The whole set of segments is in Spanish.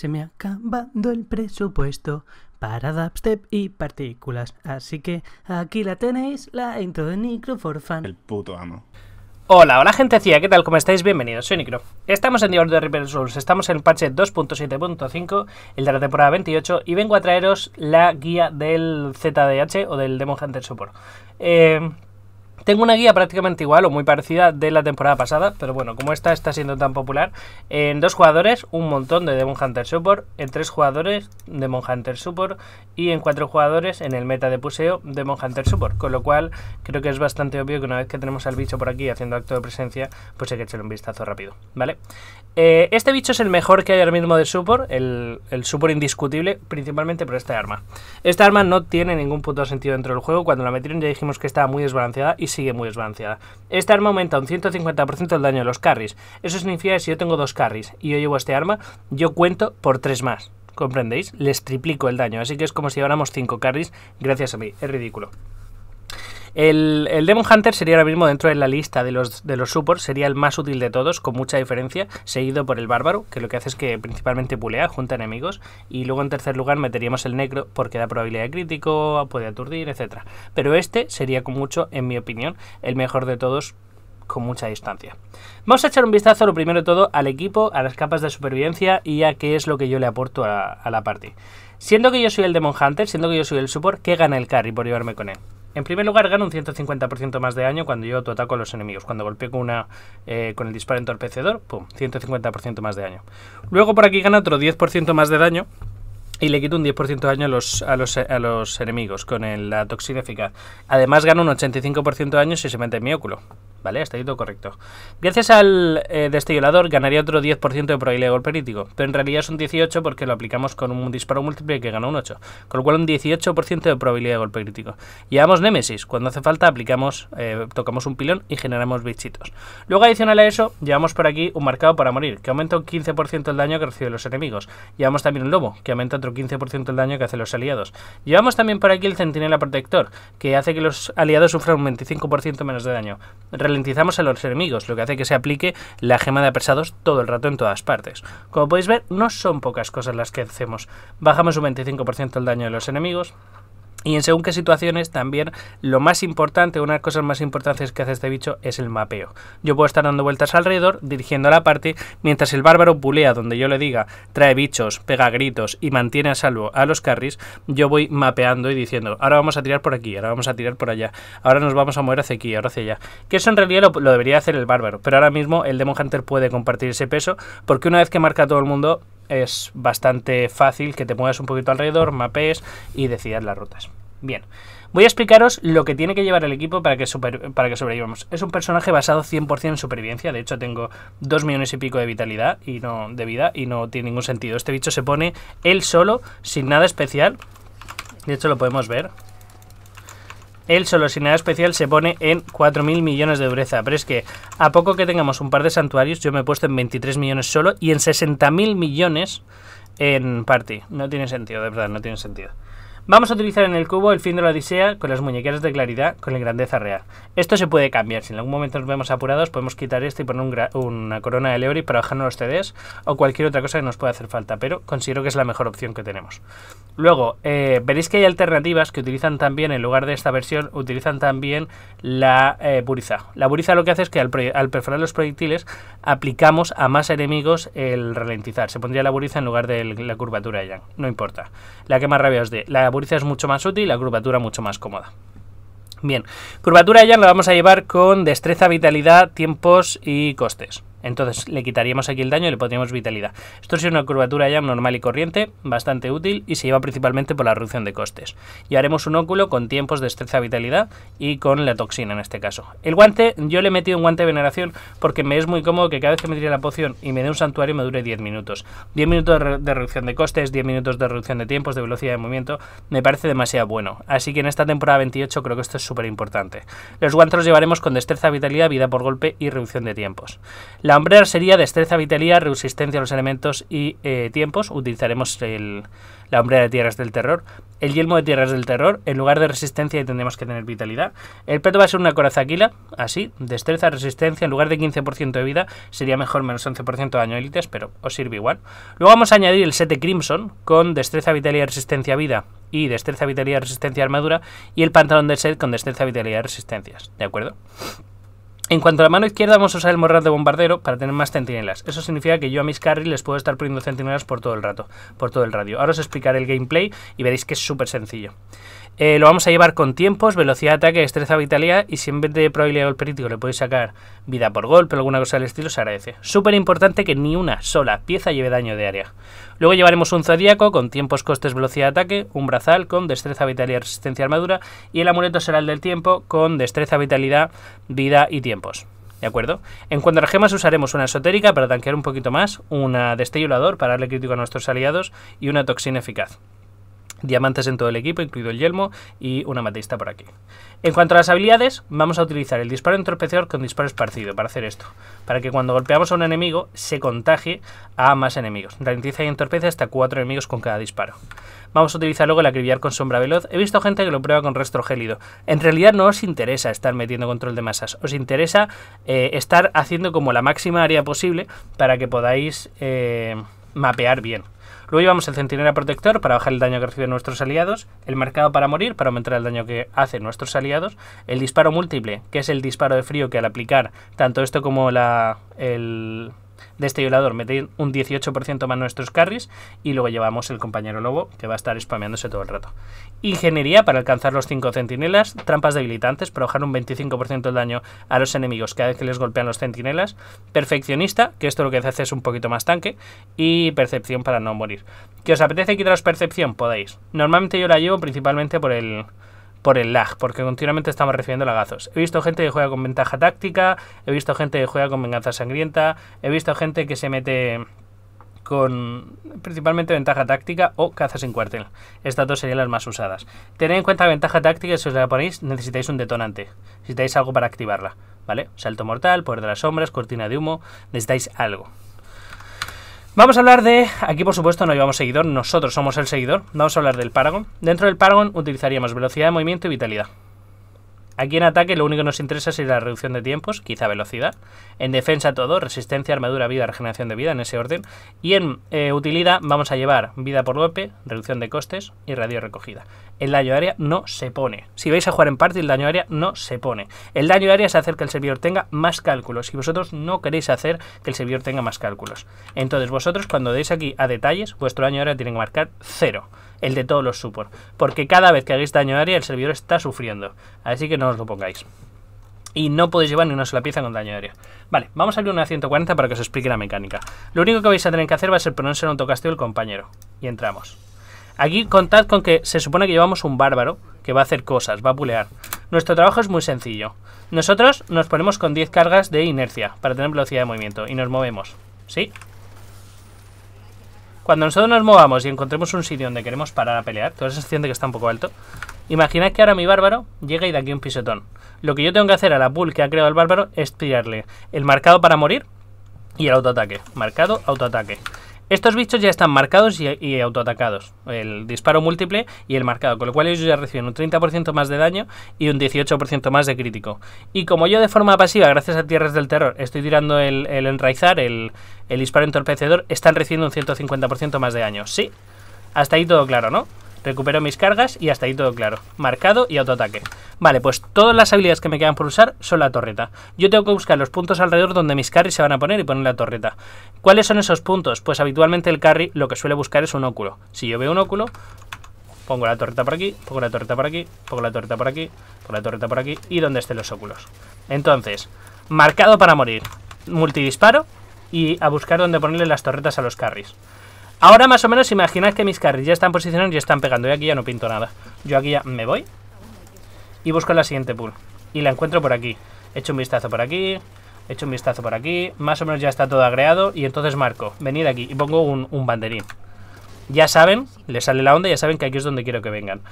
Se me ha acabado el presupuesto para dubstep y partículas. Así que aquí la tenéis, la intro de Nicro for fan El puto amo. Hola, hola cia, ¿qué tal? ¿Cómo estáis? Bienvenidos, soy Nicro. Estamos en Diablo de Reaper Souls, estamos en el parche 2.7.5, el de la temporada 28, y vengo a traeros la guía del ZDH o del Demon Hunter Support. Eh, tengo una guía prácticamente igual o muy parecida de la temporada pasada, pero bueno, como esta está siendo tan popular, en dos jugadores un montón de Demon Hunter Support, en tres jugadores Demon Hunter Support y en cuatro jugadores en el meta de puseo Demon Hunter Support, con lo cual creo que es bastante obvio que una vez que tenemos al bicho por aquí haciendo acto de presencia, pues hay que echarle un vistazo rápido, ¿vale? Eh, este bicho es el mejor que hay ahora mismo de Support, el, el Support indiscutible, principalmente por esta arma. Esta arma no tiene ningún puto sentido dentro del juego, cuando la metieron ya dijimos que estaba muy desbalanceada y sigue muy esvanciada. Esta arma aumenta un 150% el daño de los carries. Eso significa que si yo tengo dos carries y yo llevo este arma, yo cuento por tres más. ¿Comprendéis? Les triplico el daño. Así que es como si lleváramos cinco carries gracias a mí. Es ridículo. El, Demon Hunter sería ahora mismo dentro de la lista de los, de los supports, sería el más útil de todos, con mucha diferencia, seguido por el Bárbaro, que lo que hace es que principalmente pulea, junta enemigos, y luego en tercer lugar meteríamos el Negro, porque da probabilidad de crítico, puede aturdir, etc. Pero este sería con mucho, en mi opinión, el mejor de todos con mucha distancia. Vamos a echar un vistazo, lo primero de todo, al equipo, a las capas de supervivencia y a qué es lo que yo le aporto a, a la party. Siendo que yo soy el Demon Hunter, siendo que yo soy el support, ¿qué gana el carry por llevarme con él? En primer lugar, gano un 150% más de daño cuando yo ataco a los enemigos. Cuando golpeo con, una, eh, con el disparo entorpecedor, pum, 150% más de daño. Luego por aquí gana otro 10% más de daño y le quito un 10% de daño a los, a los, enemigos con la toxina eficaz. Además, gano un 85% de daño si se mete en mi óculo. ¿Vale? está ahí todo correcto. Gracias al eh, ganaría otro 10% de probabilidad de golpe crítico, pero en realidad es un 18 porque lo aplicamos con un disparo múltiple que gana un 8, con lo cual un 18% de probabilidad de golpe crítico. Llevamos Némesis, cuando hace falta aplicamos, eh, tocamos un pilón y generamos bichitos. Luego adicional a eso, llevamos por aquí un marcado para morir, que aumenta un 15% el daño que reciben los enemigos. Llevamos también un lobo, que aumenta otro 15% el daño que hacen los aliados. Llevamos también por aquí el centinela protector, que hace que los aliados sufran un 25% menos de daño ralentizamos a los enemigos, lo que hace que se aplique la gema de apresados todo el rato en todas partes. Como podéis ver, no son pocas cosas las que hacemos. Bajamos un 25% el daño de los enemigos, y en según qué situaciones, también lo más importante, una de las cosas más importantes que hace este bicho es el mapeo. Yo puedo estar dando vueltas alrededor, dirigiendo a la parte, mientras el bárbaro bulea donde yo le diga, trae bichos, pega gritos y mantiene a salvo a los carries, yo voy mapeando y diciendo, ahora vamos a tirar por aquí, ahora vamos a tirar por allá, ahora nos vamos a mover hacia aquí, ahora hacia allá. Que eso en realidad lo, debería hacer el bárbaro, pero ahora mismo el Demon Hunter puede compartir ese peso, porque una vez que marca todo el mundo, es bastante fácil que te muevas un poquito alrededor, mapees y decidas las rutas. Bien, voy a explicaros lo que tiene que llevar el equipo para que, para que sobrevivamos. Es un personaje basado 100% en supervivencia, de hecho tengo 2 millones y pico de vitalidad y no de vida y no tiene ningún sentido. Este bicho se pone él solo, sin nada especial. De hecho lo podemos ver, el solo nada especial se pone en 4.000 millones de dureza. Pero es que a poco que tengamos un par de santuarios, yo me he puesto en 23 millones solo y en 60.000 millones en party. No tiene sentido, de verdad, no tiene sentido. Vamos a utilizar en el cubo el fin de la odisea con las muñequeras de claridad con la grandeza real. Esto se puede cambiar, si en algún momento nos vemos apurados podemos quitar esto y poner una corona de Leori para bajarnos los cds o cualquier otra cosa que nos pueda hacer falta, pero considero que es la mejor opción que tenemos. Luego, eh, veréis que hay alternativas que utilizan también, en lugar de esta versión, utilizan también la eh, buriza. La buriza lo que hace es que al, perforar los proyectiles aplicamos a más enemigos el ralentizar. Se pondría la buriza en lugar de la curvatura de no importa. La que más rabia os dé. La es mucho más útil y la curvatura mucho más cómoda. Bien, curvatura ya la vamos a llevar con destreza, vitalidad, tiempos y costes. Entonces le quitaríamos aquí el daño y le pondríamos vitalidad. Esto es una curvatura ya normal y corriente, bastante útil y se lleva principalmente por la reducción de costes. Y haremos un óculo con tiempos de destreza vitalidad y con la toxina en este caso. El guante, yo le he metido un guante de veneración porque me es muy cómodo que cada vez que me tire la poción y me dé un santuario me dure 10 minutos. 10 minutos de reducción de costes, 10 minutos de reducción de tiempos, de velocidad de movimiento, me parece demasiado bueno. Así que en esta temporada 28 creo que esto es súper importante. Los guantes los llevaremos con destreza, vitalidad, vida por golpe y reducción de tiempos. La hombrera sería destreza, vitalidad, resistencia a los elementos y eh, tiempos. Utilizaremos la hombrera de tierras del terror. El yelmo de tierras del terror. En lugar de resistencia tendremos que tener vitalidad. El peto va a ser una coraza aquila. Así, destreza, resistencia. En lugar de 15% de vida sería mejor menos 11% de daño élites, pero os sirve igual. Luego vamos a añadir el set de Crimson con destreza, vitalidad, resistencia, vida y destreza, vitalidad, resistencia, armadura. Y el pantalón del set con destreza, vitalidad, resistencias. ¿De acuerdo? En cuanto a la mano izquierda, vamos a usar el morral de bombardero para tener más centinelas. Eso significa que yo a mis carries les puedo estar poniendo centinelas por todo el rato, por todo el radio. Ahora os explicaré el gameplay y veréis que es súper sencillo. Eh, lo vamos a llevar con tiempos, velocidad de ataque, destreza, vitalidad y si en vez de probabilidad de golpe crítico le podéis sacar vida por golpe o alguna cosa del estilo, se agradece. Súper importante que ni una sola pieza lleve daño de área. Luego llevaremos un zodíaco con tiempos, costes, velocidad de ataque, un brazal con destreza, vitalidad, resistencia, armadura y el amuleto será el del tiempo con destreza, vitalidad, vida y tiempos. ¿De acuerdo? En cuanto a las gemas usaremos una esotérica para tanquear un poquito más, una destellulador para darle crítico a nuestros aliados y una toxina eficaz diamantes en todo el equipo, incluido el yelmo, y una matista por aquí. En cuanto a las habilidades, vamos a utilizar el disparo entorpecedor con disparo esparcido para hacer esto, para que cuando golpeamos a un enemigo se contagie a más enemigos. Ralentiza y entorpece hasta cuatro enemigos con cada disparo. Vamos a utilizar luego el acribillar con sombra veloz. He visto gente que lo prueba con resto gélido. En realidad no os interesa estar metiendo control de masas, os interesa eh, estar haciendo como la máxima área posible para que podáis eh, mapear bien. Luego llevamos el centinela protector para bajar el daño que reciben nuestros aliados, el marcado para morir para aumentar el daño que hacen nuestros aliados, el disparo múltiple, que es el disparo de frío que al aplicar tanto esto como la, el, de este violador mete un 18% más nuestros carries y luego llevamos el compañero lobo que va a estar spameándose todo el rato. Ingeniería para alcanzar los 5 centinelas, trampas debilitantes para bajar un 25% de daño a los enemigos cada vez que les golpean los centinelas, perfeccionista, que esto lo que hace es un poquito más tanque, y percepción para no morir. ¿Que os apetece quitaros percepción? Podéis. Normalmente yo la llevo principalmente por el por el lag, porque continuamente estamos recibiendo lagazos. He visto gente que juega con ventaja táctica, he visto gente que juega con venganza sangrienta, he visto gente que se mete con principalmente ventaja táctica o caza sin cuartel. Estas dos serían las más usadas. Tened en cuenta ventaja táctica, si os la ponéis necesitáis un detonante, necesitáis algo para activarla, ¿vale? Salto mortal, poder de las sombras, cortina de humo, necesitáis algo. Vamos a hablar de, aquí por supuesto no llevamos seguidor, nosotros somos el seguidor, vamos a hablar del Paragon. Dentro del Paragon utilizaríamos velocidad de movimiento y vitalidad. Aquí en ataque lo único que nos interesa es la reducción de tiempos, quizá velocidad. En defensa todo, resistencia, armadura, vida, regeneración de vida, en ese orden. Y en eh, utilidad vamos a llevar vida por golpe, reducción de costes y radio recogida. El daño área no se pone. Si vais a jugar en party, el daño área no se pone. El daño área es hacer que el servidor tenga más cálculos. Y vosotros no queréis hacer que el servidor tenga más cálculos. Entonces vosotros cuando deis aquí a detalles, vuestro daño área tiene que marcar cero el de todos los supports. Porque cada vez que hagáis daño a área, el servidor está sufriendo. Así que no os lo pongáis. Y no podéis llevar ni una sola pieza con daño aéreo Vale, vamos a abrir una 140 para que os explique la mecánica. Lo único que vais a tener que hacer va a ser ponerse en autocasteo el compañero. Y entramos. Aquí contad con que se supone que llevamos un bárbaro que va a hacer cosas, va a pulear. Nuestro trabajo es muy sencillo. Nosotros nos ponemos con 10 cargas de inercia para tener velocidad de movimiento y nos movemos. ¿Sí? Cuando nosotros nos movamos y encontremos un sitio donde queremos parar a pelear, toda esa sección de que está un poco alto, imaginad que ahora mi bárbaro llega y da aquí un pisotón. Lo que yo tengo que hacer a la pool que ha creado el bárbaro es tirarle el marcado para morir y el autoataque. Marcado, autoataque. Estos bichos ya están marcados y, autoatacados. El disparo múltiple y el marcado, con lo cual ellos ya reciben un 30% más de daño y un 18% más de crítico. Y como yo de forma pasiva, gracias a Tierras del Terror, estoy tirando el, enraizar, el, el disparo entorpecedor, están recibiendo un 150% más de daño. Sí, hasta ahí todo claro, ¿no? Recupero mis cargas y hasta ahí todo claro. Marcado y autoataque. Vale, pues todas las habilidades que me quedan por usar son la torreta. Yo tengo que buscar los puntos alrededor donde mis carries se van a poner y poner la torreta. ¿Cuáles son esos puntos? Pues habitualmente el carry lo que suele buscar es un óculo. Si yo veo un óculo, pongo la torreta por aquí, pongo la torreta por aquí, pongo la torreta por aquí, pongo la torreta por aquí y donde estén los óculos. Entonces, marcado para morir, multidisparo y a buscar donde ponerle las torretas a los carries. Ahora más o menos imaginad que mis carries ya están posicionados y están pegando. Y aquí ya no pinto nada. Yo aquí ya me voy y busco la siguiente pool. Y la encuentro por aquí. Echo un vistazo por aquí, echo un vistazo por aquí. Más o menos ya está todo agregado y entonces marco. Venid aquí y pongo un, banderín. Ya saben, les sale la onda, ya saben que aquí es donde quiero que vengan.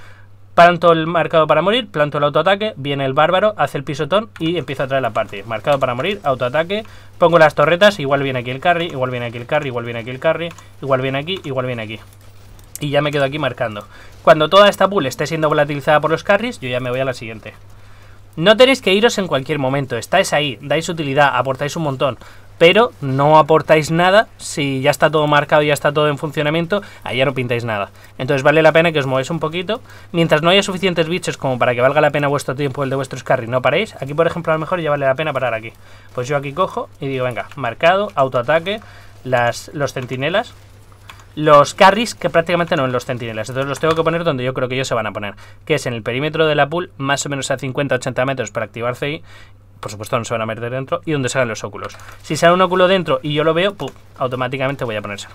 Planto el marcado para morir, planto el autoataque, viene el bárbaro, hace el pisotón y empieza a traer la parte. Marcado para morir, autoataque, pongo las torretas, igual viene aquí el carry, igual viene aquí el carry, igual viene aquí el carry, igual viene aquí, igual viene aquí. Y ya me quedo aquí marcando. Cuando toda esta pool esté siendo volatilizada por los carries, yo ya me voy a la siguiente. No tenéis que iros en cualquier momento, estáis ahí, dais utilidad, aportáis un montón pero no aportáis nada. Si ya está todo marcado, y ya está todo en funcionamiento, ahí ya no pintáis nada. Entonces vale la pena que os mováis un poquito. Mientras no haya suficientes bichos como para que valga la pena vuestro tiempo el de vuestros carries, no paréis. Aquí, por ejemplo, a lo mejor ya vale la pena parar aquí. Pues yo aquí cojo y digo, venga, marcado, autoataque, los centinelas, los carries que prácticamente no en los centinelas. Entonces los tengo que poner donde yo creo que ellos se van a poner, que es en el perímetro de la pool, más o menos a 50-80 metros para activarse CI por supuesto no se van a meter dentro, y donde salgan los óculos. Si sale un óculo dentro y yo lo veo, automáticamente voy a ponerse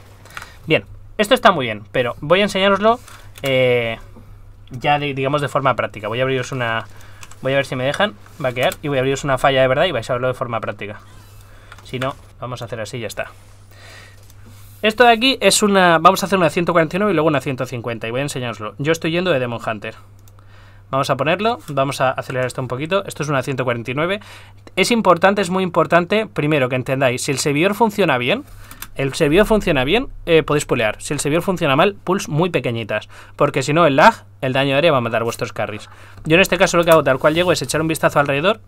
Bien, esto está muy bien, pero voy a enseñaroslo eh, ya digamos de forma práctica. Voy a abriros una... Voy a ver si me dejan Va a quedar y voy a abriros una falla de verdad y vais a verlo de forma práctica. Si no, vamos a hacer así y ya está. Esto de aquí es una... Vamos a hacer una 149 y luego una 150 y voy a enseñaroslo Yo estoy yendo de Demon Hunter. Vamos a ponerlo, vamos a acelerar esto un poquito. Esto es una 149. Es importante, es muy importante, primero que entendáis, si el servidor funciona bien, el servidor funciona bien, eh, podéis pulear. Si el servidor funciona mal, pulls muy pequeñitas. Porque si no, el lag, el daño aéreo va a matar vuestros carries. Yo en este caso lo que hago tal cual llego es echar un vistazo alrededor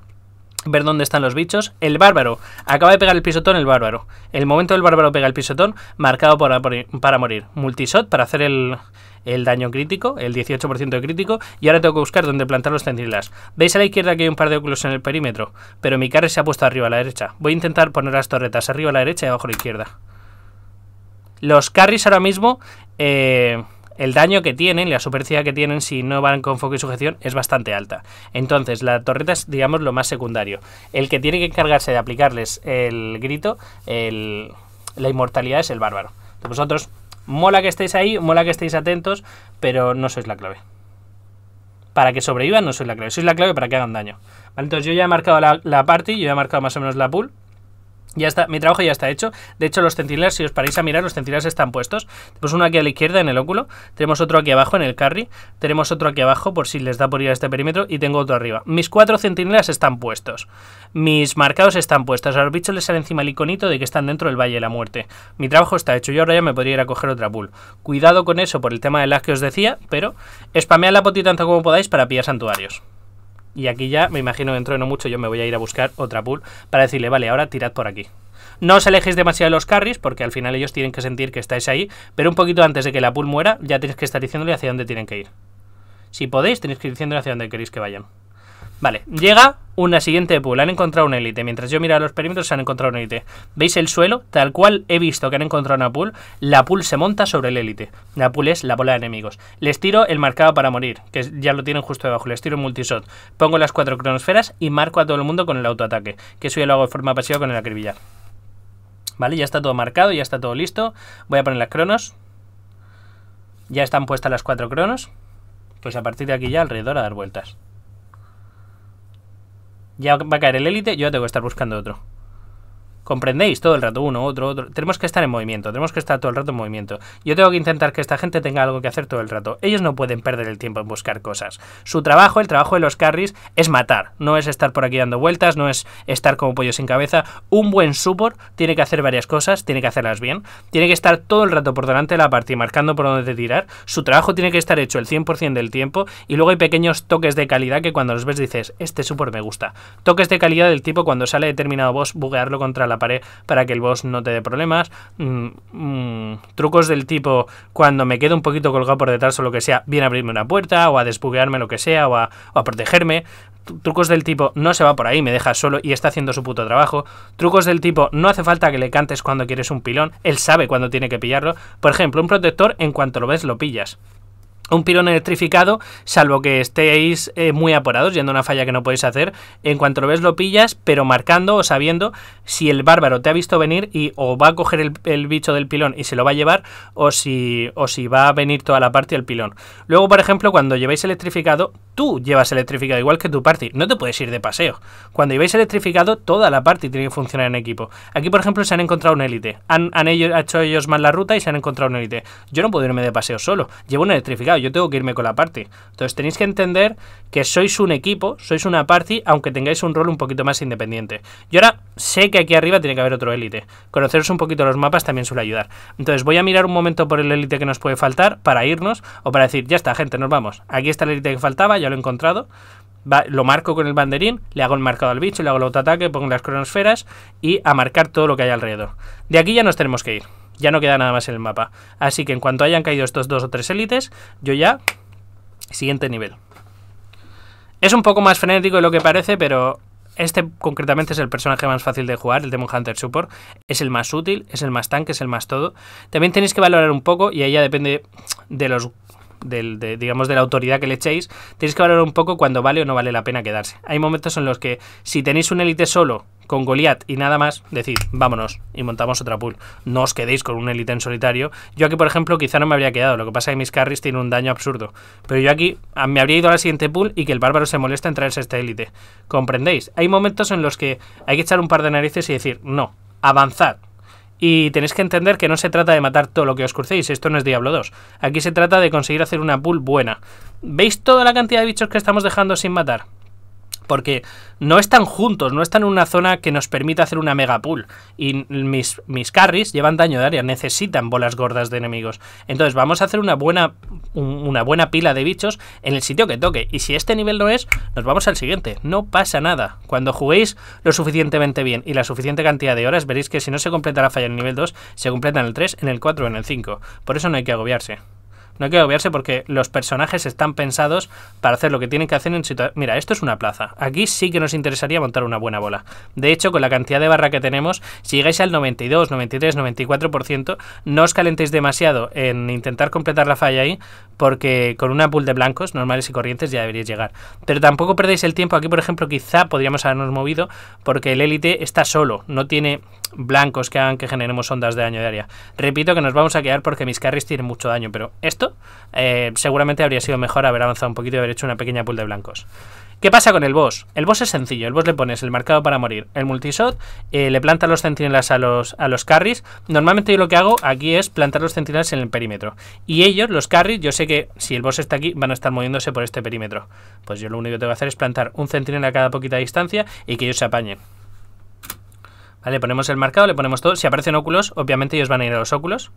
ver dónde están los bichos. El bárbaro acaba de pegar el pisotón, el bárbaro. El momento del bárbaro pega el pisotón, marcado para, para morir. Multishot para hacer el, el daño crítico, el 18% de crítico, y ahora tengo que buscar dónde plantar los centinelas. Veis a la izquierda que hay un par de óculos en el perímetro, pero mi carry se ha puesto arriba a la derecha. Voy a intentar poner las torretas arriba a la derecha y abajo a la izquierda. Los carries ahora mismo... Eh, el daño que tienen, la superficie que tienen si no van con foco y sujeción es bastante alta. Entonces, la torreta es, digamos, lo más secundario. El que tiene que encargarse de aplicarles el grito, la inmortalidad es el bárbaro. vosotros Mola que estéis ahí, mola que estéis atentos, pero no sois la clave. Para que sobrevivan no sois la clave, sois la clave para que hagan daño. entonces yo ya he marcado la, la party, yo ya he marcado más o menos la pool. Ya está, mi trabajo ya está hecho. De hecho, los centinelas, si os paráis a mirar, los centinelas están puestos. Tenemos uno aquí a la izquierda en el óculo, tenemos otro aquí abajo en el carry, tenemos otro aquí abajo por si les da por ir a este perímetro y tengo otro arriba. Mis cuatro centinelas están puestos. Mis marcados están puestos. A los bichos les sale encima el iconito de que están dentro del Valle de la Muerte. Mi trabajo está hecho. Yo ahora ya me podría ir a coger otra pool. Cuidado con eso por el tema de las que os decía, pero spamead la poti tanto como podáis para pillar santuarios. Y aquí ya, me imagino dentro de no mucho, yo me voy a ir a buscar otra pool para decirle, vale, ahora tirad por aquí. No os alejéis demasiado de los carries, porque al final ellos tienen que sentir que estáis ahí, pero un poquito antes de que la pool muera, ya tenéis que estar diciéndole hacia dónde tienen que ir. Si podéis, tenéis que ir diciéndole hacia dónde queréis que vayan. Vale, llega una siguiente pool. Han encontrado una élite. Mientras yo miraba los perímetros, han encontrado una élite. ¿Veis el suelo? Tal cual he visto que han encontrado una pool, la pool se monta sobre el élite. La pool es la bola de enemigos. Les tiro el marcado para morir, que ya lo tienen justo debajo. Les tiro un multishot. Pongo las cuatro cronosferas y marco a todo el mundo con el autoataque. Que eso ya lo hago de forma pasiva con el acribillar. Vale, ya está todo marcado, ya está todo listo. Voy a poner las cronos. Ya están puestas las cuatro cronos. Pues a partir de aquí ya alrededor a dar vueltas. Ya va a caer el élite, yo tengo que estar buscando otro. ¿Comprendéis? Todo el rato, uno, otro, otro. Tenemos que estar en movimiento, tenemos que estar todo el rato en movimiento. Yo tengo que intentar que esta gente tenga algo que hacer todo el rato. Ellos no pueden perder el tiempo en buscar cosas. Su trabajo, el trabajo de los carries, es matar. No es estar por aquí dando vueltas, no es estar como pollo sin cabeza. Un buen support tiene que hacer varias cosas, tiene que hacerlas bien. Tiene que estar todo el rato por delante de la partida, marcando por dónde tirar. Su trabajo tiene que estar hecho el 100% del tiempo. Y luego hay pequeños toques de calidad que cuando los ves dices, este support me gusta. Toques de calidad del tipo cuando sale determinado boss, buguearlo contra la pared para que el boss no te dé problemas. Mm, mm, trucos del tipo cuando me quedo un poquito colgado por detrás o lo que sea, viene a abrirme una puerta o a desbuguearme lo que sea o a, o a protegerme. Trucos del tipo no se va por ahí, me deja solo y está haciendo su puto trabajo. Trucos del tipo no hace falta que le cantes cuando quieres un pilón, él sabe cuando tiene que pillarlo. Por ejemplo, un protector en cuanto lo ves lo pillas un pilón electrificado, salvo que estéis eh, muy apurados yendo a una falla que no podéis hacer. En cuanto lo ves, lo pillas, pero marcando o sabiendo si el bárbaro te ha visto venir y o va a coger el, bicho del pilón y se lo va a llevar, o si, o si va a venir toda la parte del pilón. Luego, por ejemplo, cuando lleváis electrificado, tú llevas electrificado igual que tu party. No te puedes ir de paseo. Cuando lleváis electrificado, toda la party tiene que funcionar en equipo. Aquí, por ejemplo, se han encontrado un élite. Han, han hecho ellos mal la ruta y se han encontrado un élite. Yo no puedo irme de paseo solo. Llevo un electrificado yo tengo que irme con la party. Entonces tenéis que entender que sois un equipo, sois una party, aunque tengáis un rol un poquito más independiente. Y ahora sé que aquí arriba tiene que haber otro élite. Conoceros un poquito los mapas también suele ayudar. Entonces voy a mirar un momento por el élite que nos puede faltar para irnos o para decir, ya está, gente, nos vamos. Aquí está el élite que faltaba, ya lo he encontrado. lo marco con el banderín, le hago el marcado al bicho, le hago el autoataque, pongo las cronosferas y a marcar todo lo que hay alrededor. De aquí ya nos tenemos que ir ya no queda nada más en el mapa. Así que en cuanto hayan caído estos dos o tres élites, yo ya... Siguiente nivel. Es un poco más frenético de lo que parece, pero este concretamente es el personaje más fácil de jugar, el Demon Hunter Support. Es el más útil, es el más tanque, es el más todo. También tenéis que valorar un poco, y ahí ya depende de los del, de, digamos, de la autoridad que le echéis, tenéis que valorar un poco cuando vale o no vale la pena quedarse. Hay momentos en los que si tenéis un élite solo con Goliath y nada más, decid, vámonos y montamos otra pool. No os quedéis con un élite en solitario. Yo aquí, por ejemplo, quizá no me habría quedado. Lo que pasa es que mis carries tienen un daño absurdo. Pero yo aquí ah, me habría ido a la siguiente pool y que el bárbaro se molesta en traerse este élite. ¿Comprendéis? Hay momentos en los que hay que echar un par de narices y decir, no, avanzad y tenéis que entender que no se trata de matar todo lo que os crucéis, esto no es Diablo 2. Aquí se trata de conseguir hacer una pool buena. ¿Veis toda la cantidad de bichos que estamos dejando sin matar? porque no están juntos, no están en una zona que nos permita hacer una mega pool. Y mis, mis carries llevan daño de área, necesitan bolas gordas de enemigos. Entonces vamos a hacer una buena, una buena pila de bichos en el sitio que toque. Y si este nivel no es, nos vamos al siguiente. No pasa nada. Cuando juguéis lo suficientemente bien y la suficiente cantidad de horas, veréis que si no se completa la falla en el nivel 2, se completa en el 3, en el 4 o en el 5. Por eso no hay que agobiarse. No hay que obviarse porque los personajes están pensados para hacer lo que tienen que hacer en situaciones... Mira, esto es una plaza. Aquí sí que nos interesaría montar una buena bola. De hecho, con la cantidad de barra que tenemos, si llegáis al 92, 93, 94%, no os calentéis demasiado en intentar completar la falla ahí, porque con una pool de blancos normales y corrientes ya deberíais llegar. Pero tampoco perdéis el tiempo. Aquí, por ejemplo, quizá podríamos habernos movido porque el élite está solo, no tiene blancos que hagan que generemos ondas de daño de área. Repito que nos vamos a quedar porque mis carries tienen mucho daño, pero esto eh, seguramente habría sido mejor haber avanzado un poquito y haber hecho una pequeña pool de blancos. ¿Qué pasa con el boss? El boss es sencillo, el boss le pones el marcado para morir, el multishot, eh, le planta los centinelas a los, a los carries. Normalmente yo lo que hago aquí es plantar los centinelas en el perímetro. Y ellos, los carries, yo sé que si el boss está aquí, van a estar moviéndose por este perímetro. Pues yo lo único que tengo que hacer es plantar un centinela a cada poquita distancia y que ellos se apañen. Vale, ponemos el marcado, le ponemos todo. Si aparecen óculos, obviamente ellos van a ir a los óculos.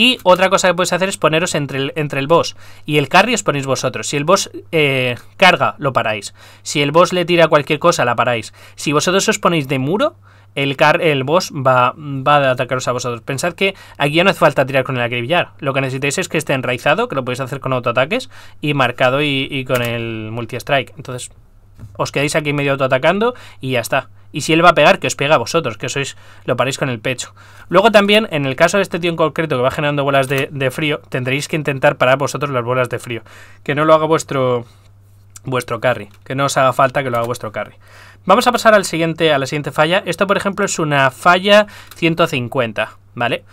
Y otra cosa que podéis hacer es poneros entre el, entre el boss y el carry os ponéis vosotros. Si el boss eh, carga, lo paráis. Si el boss le tira cualquier cosa, la paráis. Si vosotros os ponéis de muro, el, el boss va, va, a atacaros a vosotros. Pensad que aquí ya no hace falta tirar con el acribillar. Lo que necesitáis es que esté enraizado, que lo podéis hacer con autoataques, y marcado y, y con el multi-strike. Entonces, os quedáis aquí medio autoatacando y ya está y si él va a pegar, que os pega a vosotros, que sois, lo paréis con el pecho. Luego también, en el caso de este tío en concreto que va generando bolas de, frío, tendréis que intentar parar vosotros las bolas de frío. Que no lo haga vuestro vuestro carry, que no os haga falta que lo haga vuestro carry. Vamos a pasar al siguiente, a la siguiente falla. Esto, por ejemplo, es una falla 150, ¿vale?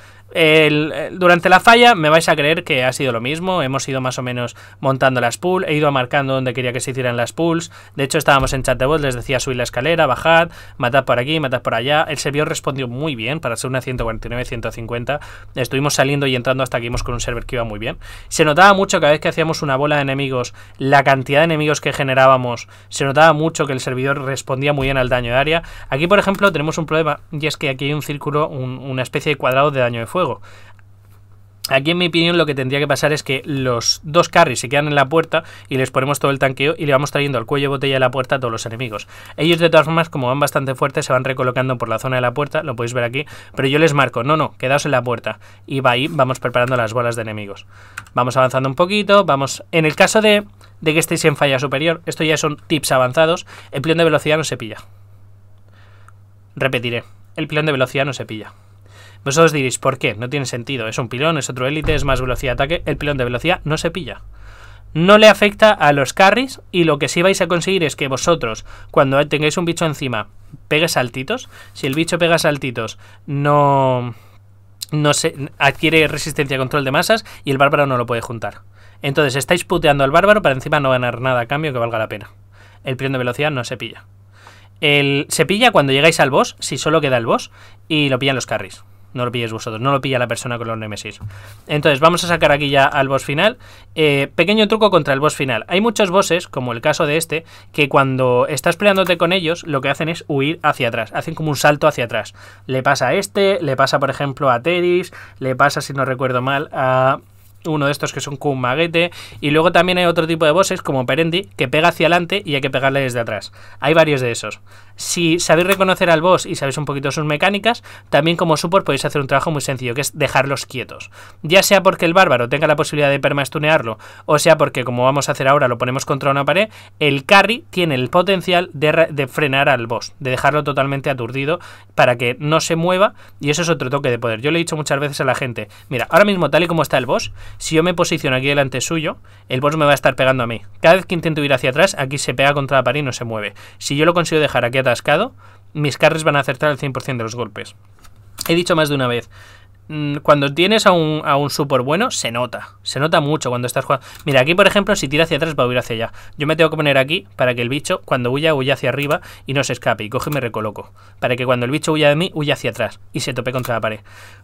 durante la falla me vais a creer que ha sido lo mismo, hemos ido más o menos montando las pools, he ido marcando donde quería que se hicieran las pools, de hecho estábamos en chat de voz, les decía subir la escalera, bajad, matar por aquí, matad por allá, el servidor respondió muy bien para ser una 149-150, estuvimos saliendo y entrando hasta que íbamos con un server que iba muy bien, se notaba mucho cada vez que hacíamos una bola de enemigos, la cantidad de enemigos que generábamos, se notaba mucho que el servidor respondía muy bien al daño de área, aquí por ejemplo tenemos un problema y es que aquí hay un círculo, una especie de cuadrado de daño de fuego, Aquí, en mi opinión, lo que tendría que pasar es que los dos carries se quedan en la puerta y les ponemos todo el tanqueo y le vamos trayendo al cuello botella de la puerta a todos los enemigos. Ellos, de todas formas, como van bastante fuertes, se van recolocando por la zona de la puerta, lo podéis ver aquí, pero yo les marco, no, no, quedaos en la puerta. Y va ahí, vamos preparando las bolas de enemigos. Vamos avanzando un poquito, vamos... En el caso de, de que estéis en falla superior, esto ya son tips avanzados, el plan de velocidad no se pilla. Repetiré, el plan de velocidad no se pilla. Vosotros pues diréis, ¿por qué? No tiene sentido. Es un pilón, es otro élite, es más velocidad de ataque. El pilón de velocidad no se pilla. No le afecta a los carries y lo que sí vais a conseguir es que vosotros, cuando tengáis un bicho encima, pegue saltitos. Si el bicho pega saltitos, no, no se, adquiere resistencia a control de masas y el bárbaro no lo puede juntar. Entonces estáis puteando al bárbaro para encima no ganar nada a cambio que valga la pena. El pilón de velocidad no se pilla. El, se pilla cuando llegáis al boss, si solo queda el boss, y lo pillan los carries. No lo pilles vosotros, no lo pilla la persona con los Nemesis. Entonces, vamos a sacar aquí ya al boss final. Eh, pequeño truco contra el boss final. Hay muchos bosses, como el caso de este, que cuando estás peleándote con ellos, lo que hacen es huir hacia atrás. Hacen como un salto hacia atrás. Le pasa a este, le pasa, por ejemplo, a Teris, le pasa, si no recuerdo mal, a uno de estos que son con un maguete. Y luego también hay otro tipo de bosses, como Perendi, que pega hacia adelante y hay que pegarle desde atrás. Hay varios de esos si sabéis reconocer al boss y sabéis un poquito sus mecánicas, también como support podéis hacer un trabajo muy sencillo, que es dejarlos quietos. Ya sea porque el bárbaro tenga la posibilidad de permastunearlo, o sea porque, como vamos a hacer ahora, lo ponemos contra una pared, el carry tiene el potencial de, frenar al boss, de dejarlo totalmente aturdido para que no se mueva, y eso es otro toque de poder. Yo le he dicho muchas veces a la gente, mira, ahora mismo tal y como está el boss, si yo me posiciono aquí delante suyo, el boss me va a estar pegando a mí. Cada vez que intento ir hacia atrás, aquí se pega contra la pared y no se mueve. Si yo lo consigo dejar aquí atascado, mis carries van a acertar el 100% de los golpes. He dicho más de una vez, mm, cuando tienes a un, a bueno, se nota. Se nota mucho cuando estás jugando. Mira, aquí por ejemplo, si tira hacia atrás, va a huir hacia allá. Yo me tengo que poner aquí para que el bicho, cuando huya, huya hacia arriba y no se escape. Y coge y me recoloco. Para que cuando el bicho huya de mí, huya hacia atrás y se tope contra la pared.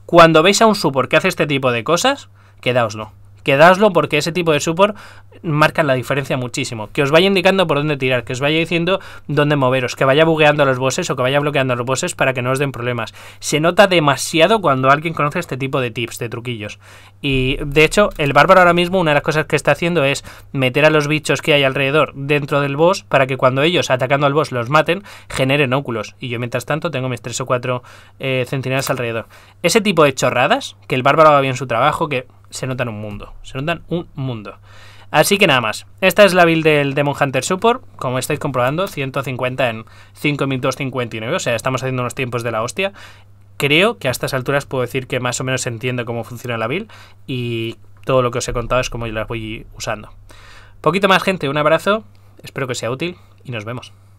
Cuando veis a un support que hace este tipo de cosas, quedaoslo. Quedadlo porque ese tipo de support marcan la diferencia muchísimo. Que os vaya indicando por dónde tirar, que os vaya diciendo dónde moveros, que vaya bugueando a los bosses o que vaya bloqueando a los bosses para que no os den problemas. Se nota demasiado cuando alguien conoce este tipo de tips, de truquillos. Y de hecho, el bárbaro ahora mismo, una de las cosas que está haciendo es meter a los bichos que hay alrededor dentro del boss para que cuando ellos atacando al boss los maten, generen óculos. Y yo mientras tanto tengo mis tres o cuatro eh, centinelas alrededor. Ese tipo de chorradas, que el bárbaro haga bien su trabajo, que se notan un mundo. Se notan un mundo. Así que nada más. Esta es la build del Demon Hunter Support. Como estáis comprobando, 150 en 5259. O sea, estamos haciendo unos tiempos de la hostia. Creo que a estas alturas puedo decir que más o menos entiendo cómo funciona la build. Y todo lo que os he contado es cómo yo la voy usando. Poquito más, gente. Un abrazo. Espero que sea útil y nos vemos.